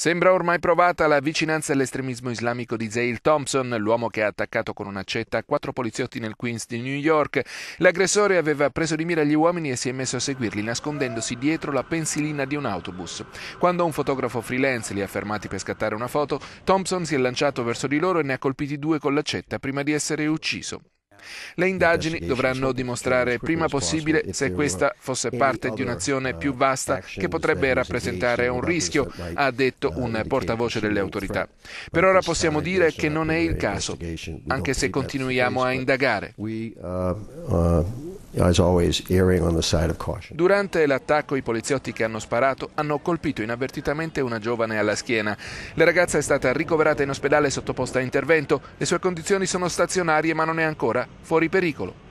Sembra ormai provata la vicinanza all'estremismo islamico di Zale Thompson, l'uomo che ha attaccato con un'accetta quattro poliziotti nel Queens di New York. L'aggressore aveva preso di mira gli uomini e si è messo a seguirli, nascondendosi dietro la pensilina di un autobus. Quando un fotografo freelance li ha fermati per scattare una foto, Thompson si è lanciato verso di loro e ne ha colpiti due con l'accetta prima di essere ucciso. Le indagini dovranno dimostrare prima possibile se questa fosse parte di un'azione uh, più vasta che potrebbe rappresentare un rischio, ha detto uh, un portavoce delle autorità. Per ora possiamo dire che non è il caso, anche se continuiamo a indagare. Uh, Durante l'attacco i poliziotti che hanno sparato hanno colpito inavvertitamente una giovane alla schiena. La ragazza è stata ricoverata in ospedale e sottoposta a intervento. Le sue condizioni sono stazionarie ma non è ancora fuori pericolo.